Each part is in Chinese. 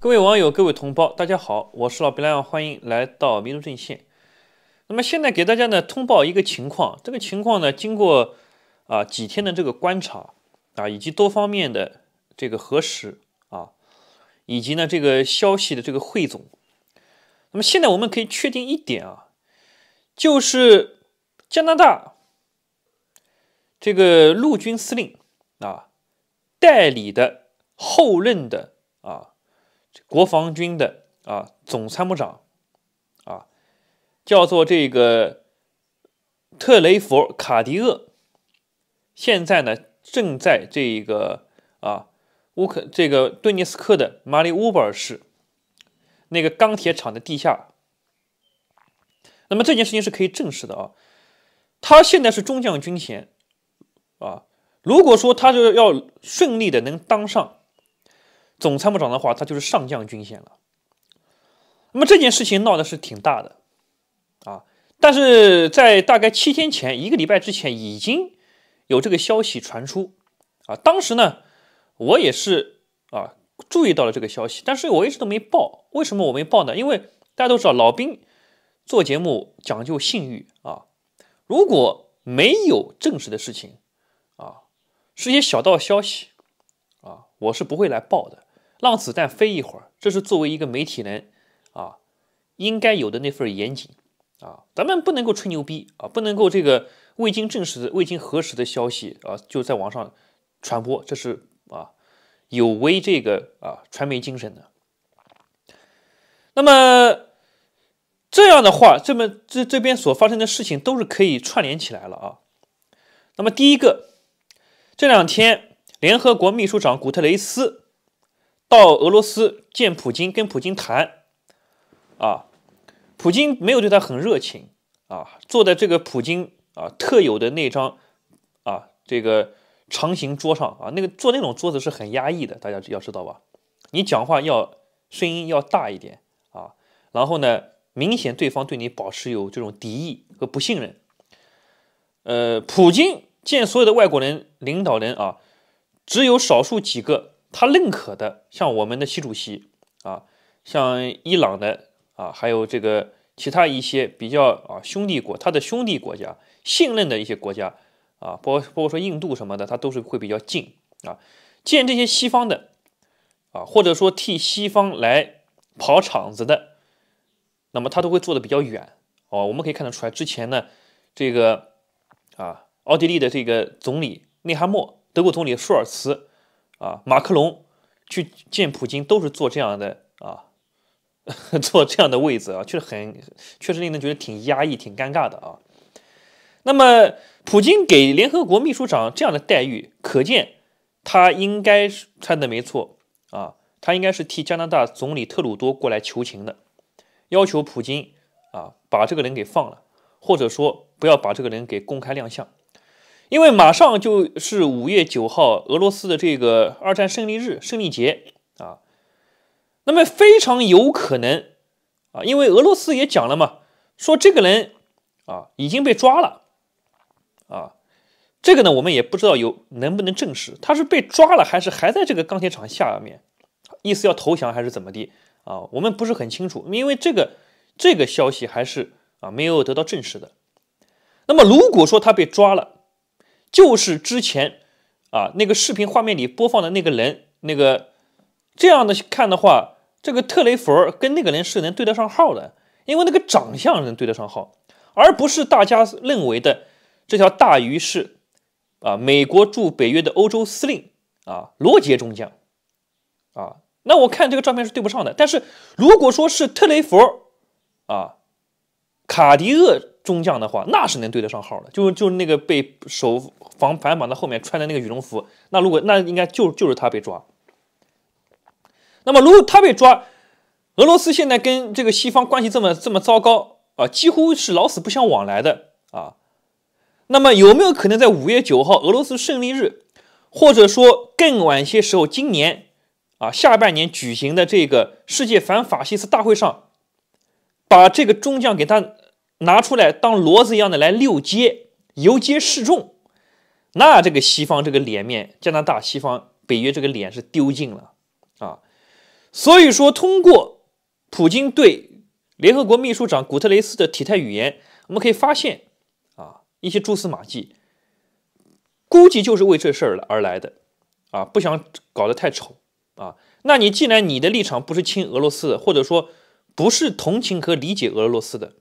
各位网友，各位同胞，大家好，我是老白亮，欢迎来到民族阵线。那么现在给大家呢通报一个情况，这个情况呢，经过啊几天的这个观察啊，以及多方面的这个核实啊，以及呢这个消息的这个汇总，那么现在我们可以确定一点啊，就是加拿大这个陆军司令啊代理的后任的。国防军的啊总参谋长啊，叫做这个特雷弗卡迪厄，现在呢正在这个啊乌克这个顿涅斯克的马里乌波尔市那个钢铁厂的地下。那么这件事情是可以证实的啊，他现在是中将军衔啊。如果说他就要顺利的能当上。总参谋长的话，他就是上将军衔了。那么这件事情闹的是挺大的啊，但是在大概七天前，一个礼拜之前，已经有这个消息传出啊。当时呢，我也是啊，注意到了这个消息，但是我一直都没报。为什么我没报呢？因为大家都知道，老兵做节目讲究信誉啊。如果没有正式的事情啊，是一些小道消息啊，我是不会来报的。让子弹飞一会儿，这是作为一个媒体人，啊，应该有的那份严谨啊。咱们不能够吹牛逼啊，不能够这个未经证实、未经核实的消息啊，就在网上传播，这是啊有违这个啊传媒精神的。那么这样的话，这么这这边所发生的事情都是可以串联起来了啊。那么第一个，这两天联合国秘书长古特雷斯。到俄罗斯见普京，跟普京谈，啊，普京没有对他很热情，啊，坐在这个普京啊特有的那张啊这个长形桌上啊，那个坐那种桌子是很压抑的，大家要知道吧？你讲话要声音要大一点啊，然后呢，明显对方对你保持有这种敌意和不信任。呃，普京见所有的外国人领导人啊，只有少数几个。他认可的，像我们的习主席啊，像伊朗的啊，还有这个其他一些比较啊兄弟国，他的兄弟国家信任的一些国家啊，包包括说印度什么的，他都是会比较近啊。见这些西方的啊，或者说替西方来跑场子的，那么他都会做的比较远哦。我们可以看得出来，之前呢，这个啊，奥地利的这个总理内哈默，德国总理舒尔茨。啊，马克龙去见普京都是坐这样的啊，坐这样的位子啊，确实很，确实令人觉得挺压抑、挺尴尬的啊。那么，普京给联合国秘书长这样的待遇，可见他应该猜的没错啊，他应该是替加拿大总理特鲁多过来求情的，要求普京啊把这个人给放了，或者说不要把这个人给公开亮相。因为马上就是五月九号，俄罗斯的这个二战胜利日、胜利节啊，那么非常有可能啊，因为俄罗斯也讲了嘛，说这个人啊已经被抓了啊，这个呢我们也不知道有能不能证实他是被抓了还是还在这个钢铁厂下面，意思要投降还是怎么地啊，我们不是很清楚，因为这个这个消息还是啊没有得到证实的。那么如果说他被抓了，就是之前啊，那个视频画面里播放的那个人，那个这样的看的话，这个特雷弗跟那个人是能对得上号的，因为那个长相能对得上号，而不是大家认为的这条大鱼是啊，美国驻北约的欧洲司令啊，罗杰中将啊。那我看这个照片是对不上的。但是如果说是特雷弗啊，卡迪厄中将的话，那是能对得上号的，就就那个被首。防反绑的后面穿的那个羽绒服，那如果那应该就就是他被抓。那么如果他被抓，俄罗斯现在跟这个西方关系这么这么糟糕啊，几乎是老死不相往来的啊。那么有没有可能在五月九号俄罗斯胜利日，或者说更晚些时候，今年啊下半年举行的这个世界反法西斯大会上，把这个中将给他拿出来当骡子一样的来遛街、游街示众？那这个西方这个脸面，加拿大、西方、北约这个脸是丢尽了，啊，所以说通过普京对联合国秘书长古特雷斯的体态语言，我们可以发现，啊，一些蛛丝马迹，估计就是为这事儿而来的，啊，不想搞得太丑，啊，那你既然你的立场不是亲俄罗斯的，或者说不是同情和理解俄罗斯的，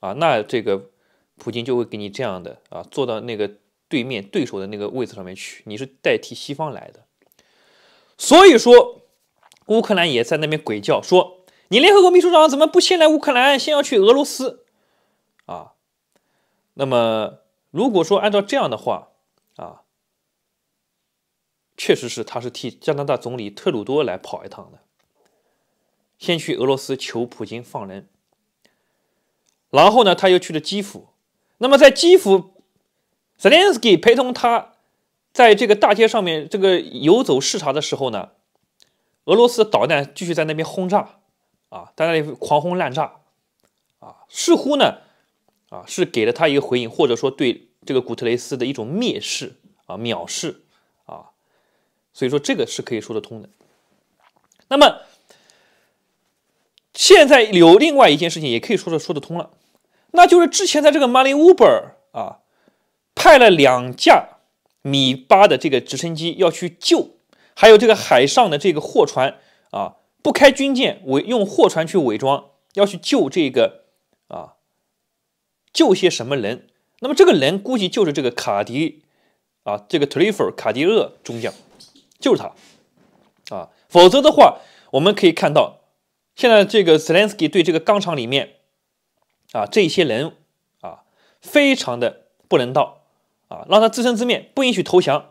啊，那这个普京就会给你这样的，啊，做到那个。对面对手的那个位置上面去，你是代替西方来的，所以说乌克兰也在那边鬼叫说，你联合国秘书长怎么不先来乌克兰，先要去俄罗斯啊？那么如果说按照这样的话啊，确实是他是替加拿大总理特鲁多来跑一趟的，先去俄罗斯求普京放人，然后呢他又去了基辅，那么在基辅。泽连斯基陪同他在这个大街上面这个游走视察的时候呢，俄罗斯导弹继续在那边轰炸啊，在那里狂轰滥炸啊，似乎呢啊是给了他一个回应，或者说对这个古特雷斯的一种蔑视啊、藐视啊，所以说这个是可以说得通的。那么现在有另外一件事情也可以说得说得通了，那就是之前在这个马里乌波尔啊。派了两架米八的这个直升机要去救，还有这个海上的这个货船啊，不开军舰，伪用货船去伪装，要去救这个啊，救些什么人？那么这个人估计就是这个卡迪啊，这个特里弗卡迪厄中将，就是他啊，否则的话，我们可以看到现在这个 Zelensky 对这个钢厂里面啊这些人啊，非常的不能到。啊，让他自生自灭，不允许投降。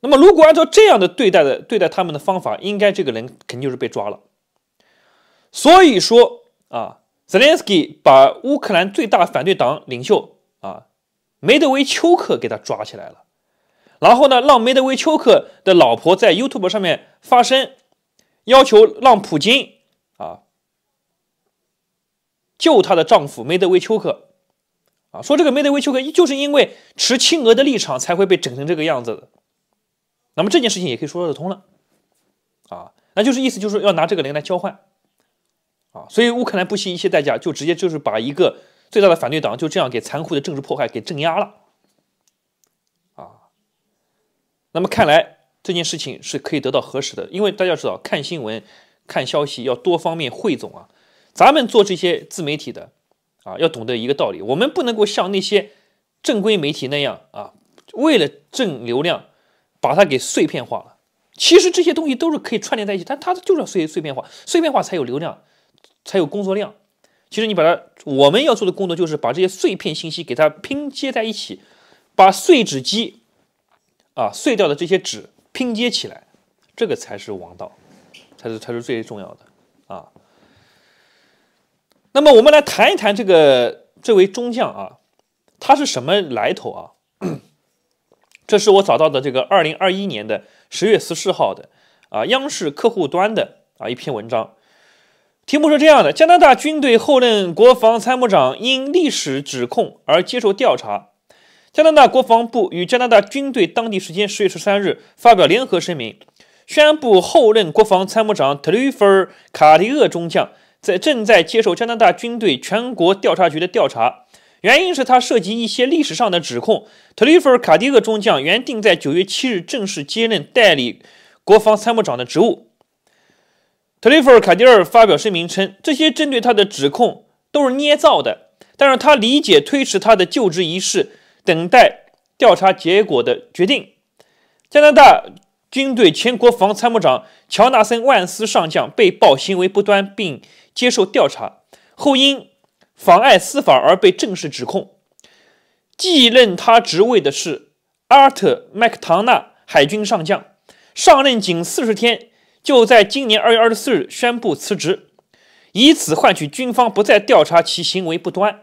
那么，如果按照这样的对待的对待他们的方法，应该这个人肯定就是被抓了。所以说啊，泽连斯基把乌克兰最大反对党领袖啊梅德韦丘克给他抓起来了，然后呢，让梅德韦丘克的老婆在 YouTube 上面发声，要求让普京啊救她的丈夫梅德韦丘克。啊，说这个梅德韦丘克就是因为持亲俄的立场，才会被整成这个样子的。那么这件事情也可以说得通了。啊，那就是意思就是要拿这个人来交换。啊，所以乌克兰不惜一切代价，就直接就是把一个最大的反对党就这样给残酷的政治迫害给镇压了。啊，那么看来这件事情是可以得到核实的，因为大家知道看新闻、看消息要多方面汇总啊。咱们做这些自媒体的。啊，要懂得一个道理，我们不能够像那些正规媒体那样啊，为了挣流量，把它给碎片化了。其实这些东西都是可以串联在一起，但它就是要碎碎片化，碎片化才有流量，才有工作量。其实你把它，我们要做的工作就是把这些碎片信息给它拼接在一起，把碎纸机啊碎掉的这些纸拼接起来，这个才是王道，才是才是最重要的啊。那么我们来谈一谈这个这位中将啊，他是什么来头啊？这是我找到的这个二零二一年的十月十四号的啊央视客户端的啊一篇文章，题目是这样的：加拿大军队后任国防参谋长因历史指控而接受调查。加拿大国防部与加拿大军队当地时间十月十三日发表联合声明，宣布后任国防参谋长特雷弗·卡迪厄中将。在正在接受加拿大军队全国调查局的调查，原因是他涉及一些历史上的指控。特里弗·卡迪厄中将原定在九月七日正式接任代理国防参谋长的职务。特里弗·卡迪尔发表声明称，这些针对他的指控都是捏造的，但是他理解推迟他的就职仪式，等待调查结果的决定。加拿大军队前国防参谋长乔纳森·万斯上将被曝行为不端，并。接受调查后，因妨碍司法而被正式指控。继任他职位的是阿尔特·麦克唐纳海军上将，上任仅四十天，就在今年二月二十四日宣布辞职，以此换取军方不再调查其行为不端。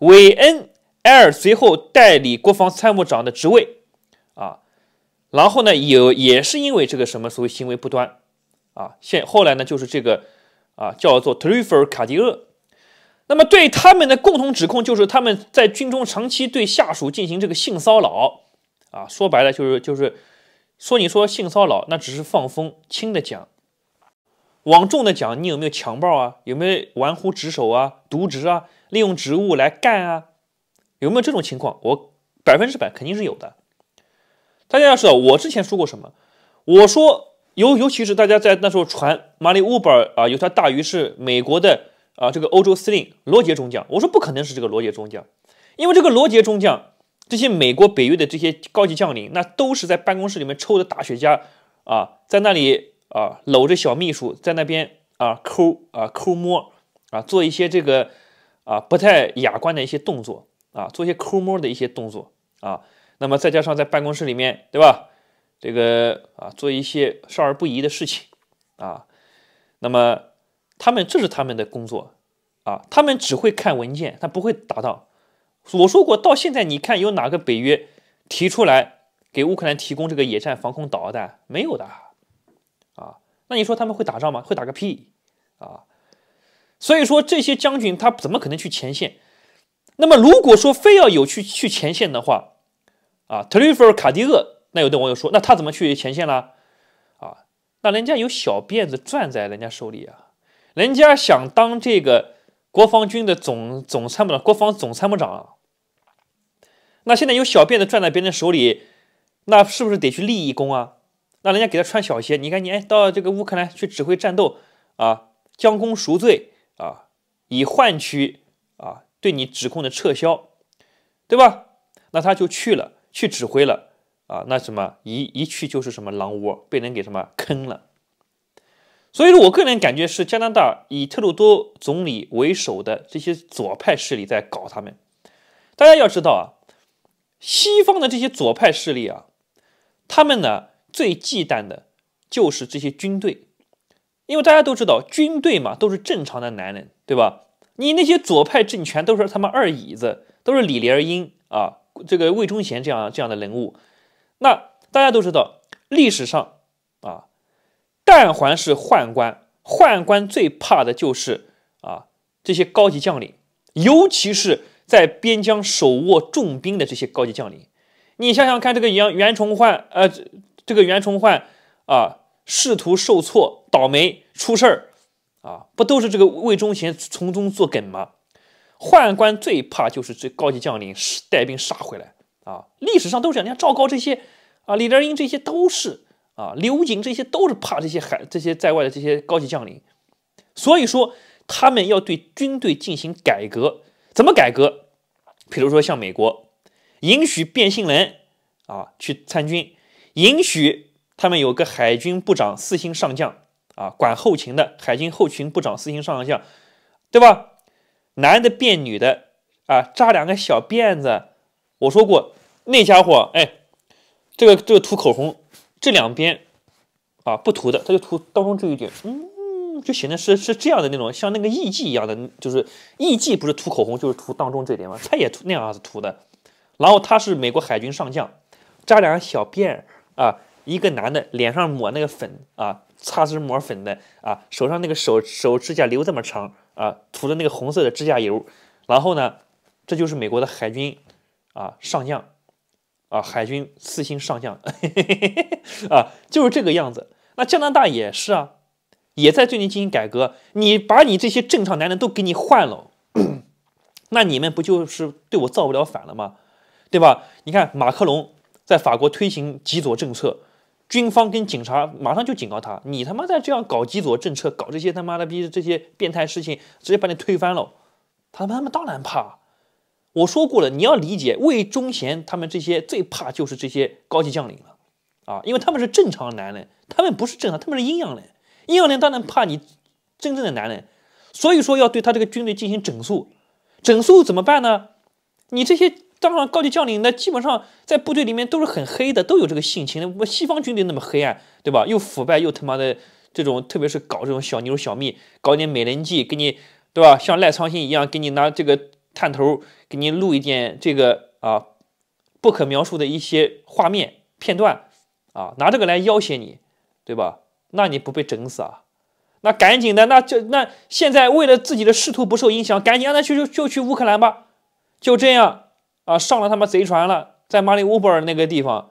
韦恩·埃尔随后代理国防参谋长的职位，啊，然后呢，有也是因为这个什么所谓行为不端，啊，现后来呢，就是这个。啊，叫做特里弗尔卡迪厄。那么对他们的共同指控就是他们在军中长期对下属进行这个性骚扰。啊，说白了就是就是说你说性骚扰，那只是放风轻的讲，往重的讲，你有没有强暴啊？有没有玩忽职守啊？渎职啊？利用职务来干啊？有没有这种情况？我百分之百肯定是有的。大家要知道我之前说过什么？我说。尤尤其是大家在那时候传马里乌堡啊，有条大鱼是美国的啊，这个欧洲司令罗杰中将。我说不可能是这个罗杰中将，因为这个罗杰中将，这些美国北约的这些高级将领，那都是在办公室里面抽的大雪茄啊，在那里啊搂着小秘书，在那边啊抠啊抠摸啊做一些这个啊不太雅观的一些动作啊，做一些抠摸的一些动作啊。那么再加上在办公室里面，对吧？这个啊，做一些少儿不宜的事情，啊，那么他们这是他们的工作啊，他们只会看文件，他不会打仗。我说过，到现在你看有哪个北约提出来给乌克兰提供这个野战防空导弹？没有的，啊，那你说他们会打仗吗？会打个屁啊！所以说这些将军他怎么可能去前线？那么如果说非要有去去前线的话，啊，特里弗尔卡迪厄。那有的网友说：“那他怎么去前线了？啊？那人家有小辫子攥在人家手里啊，人家想当这个国防军的总总参谋长，国防总参谋长。那现在有小辫子攥在别人手里，那是不是得去立一功啊？那人家给他穿小鞋，你看你哎，到这个乌克兰去指挥战斗啊，将功赎罪啊，以换取啊对你指控的撤销，对吧？那他就去了，去指挥了。”啊，那什么一一去就是什么狼窝，被人给什么坑了。所以，说我个人感觉是加拿大以特鲁多总理为首的这些左派势力在搞他们。大家要知道啊，西方的这些左派势力啊，他们呢最忌惮的就是这些军队，因为大家都知道，军队嘛都是正常的男人，对吧？你那些左派政权都是他们二椅子，都是李莲英啊，这个魏忠贤这样这样的人物。那大家都知道，历史上啊，但凡是宦官，宦官最怕的就是啊这些高级将领，尤其是在边疆手握重兵的这些高级将领。你想想看，这个杨袁崇焕，呃，这个袁崇焕啊，仕途受挫、倒霉、出事儿啊，不都是这个魏忠贤从中作梗吗？宦官最怕就是最高级将领带兵杀回来。啊，历史上都是这样，你看赵高这些，啊，李德英这些都是，啊，刘瑾这些都是怕这些海这些在外的这些高级将领，所以说他们要对军队进行改革，怎么改革？比如说像美国，允许变性人啊去参军，允许他们有个海军部长四星上将啊，管后勤的海军后勤部长四星上将，对吧？男的变女的啊，扎两个小辫子。我说过，那家伙哎，这个这个涂口红，这两边啊不涂的，他就涂当中这一点，嗯，就显得是是这样的那种，像那个艺妓一样的，就是艺妓不是涂口红就是涂当中这点吗？他也涂那样子涂的。然后他是美国海军上将，扎两个小辫儿啊，一个男的脸上抹那个粉啊，擦脂抹粉的啊，手上那个手手指甲留这么长啊，涂的那个红色的指甲油。然后呢，这就是美国的海军。啊，上将，啊，海军四星上将，啊，就是这个样子。那加拿大也是啊，也在最近进行改革。你把你这些正常男人都给你换了，那你们不就是对我造不了反了吗？对吧？你看马克龙在法国推行极左政策，军方跟警察马上就警告他：你他妈再这样搞极左政策，搞这些他妈的逼这些变态事情，直接把你推翻了。他他妈当然怕。我说过了，你要理解魏忠贤他们这些最怕就是这些高级将领了，啊，因为他们是正常男人，他们不是正常，他们是阴阳人，阴阳人当然怕你真正的男人，所以说要对他这个军队进行整肃，整肃怎么办呢？你这些当上高级将领的基本上在部队里面都是很黑的，都有这个性情。我西方军队那么黑暗，对吧？又腐败又他妈的这种，特别是搞这种小牛小蜜，搞点美人计给你，对吧？像赖昌星一样给你拿这个。探头给你录一点这个啊，不可描述的一些画面片段啊，拿这个来要挟你，对吧？那你不被整死啊？那赶紧的，那就那现在为了自己的仕途不受影响，赶紧让他去就就去乌克兰吧。就这样啊，上了他妈贼船了，在马里乌波尔那个地方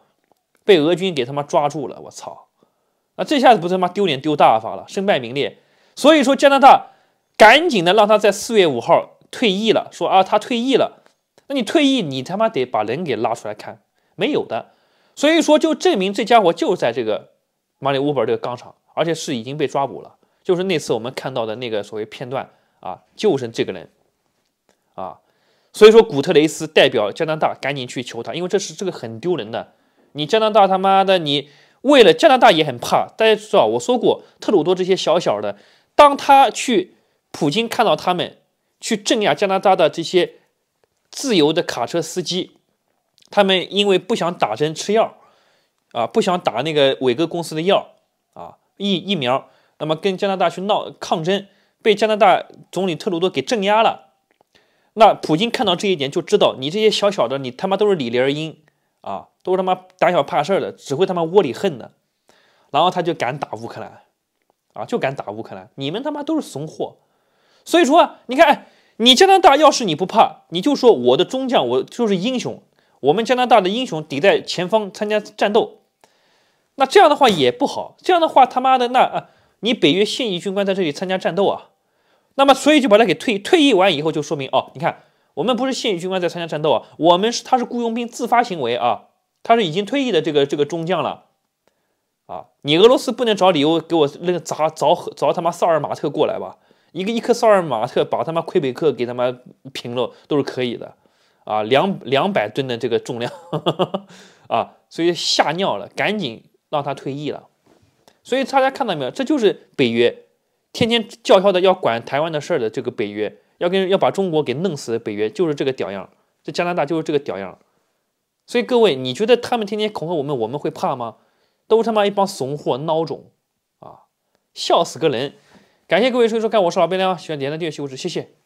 被俄军给他妈抓住了，我操！啊，这下子不他妈丢脸丢大发了，身败名裂。所以说，加拿大赶紧的让他在四月五号。退役了，说啊，他退役了，那你退役，你他妈得把人给拉出来看，没有的，所以说就证明这家伙就在这个马里乌波尔这个钢厂，而且是已经被抓捕了，就是那次我们看到的那个所谓片段啊，就是这个人啊，所以说古特雷斯代表加拿大赶紧去求他，因为这是这个很丢人的，你加拿大他妈的，你为了加拿大也很怕，大家知道我说过特鲁多这些小小的，当他去普京看到他们。去镇压加拿大的这些自由的卡车司机，他们因为不想打针吃药，啊，不想打那个伟哥公司的药啊，疫疫苗，那么跟加拿大去闹抗争，被加拿大总理特鲁多给镇压了。那普京看到这一点就知道，你这些小小的，你他妈都是李莲英啊，都他妈胆小怕事的，只会他妈窝里横的。然后他就敢打乌克兰，啊，就敢打乌克兰，你们他妈都是怂货。所以说，你看，你加拿大要是你不怕，你就说我的中将，我就是英雄。我们加拿大的英雄抵在前方参加战斗，那这样的话也不好。这样的话，他妈的，那啊，你北约现役军官在这里参加战斗啊？那么，所以就把他给退，退役完以后就说明哦，你看，我们不是现役军官在参加战斗啊，我们是他是雇佣兵自发行为啊，他是已经退役的这个这个中将了啊。你俄罗斯不能找理由给我那个砸砸砸他妈萨尔马特过来吧？一个伊克萨尔马特把他妈魁北克给他妈平了，都是可以的，啊，两两百吨的这个重量 啊，所以吓尿了，赶紧让他退役了。所以大家看到没有？这就是北约天天叫嚣的要管台湾的事儿的这个北约，要跟要把中国给弄死的北约就是这个屌样，这加拿大就是这个屌样。所以各位，你觉得他们天天恐吓我们，我们会怕吗？都他妈一帮怂货孬种啊，笑死个人。感谢各位收看，我是老边亮，喜欢点赞、订阅、支持，谢谢。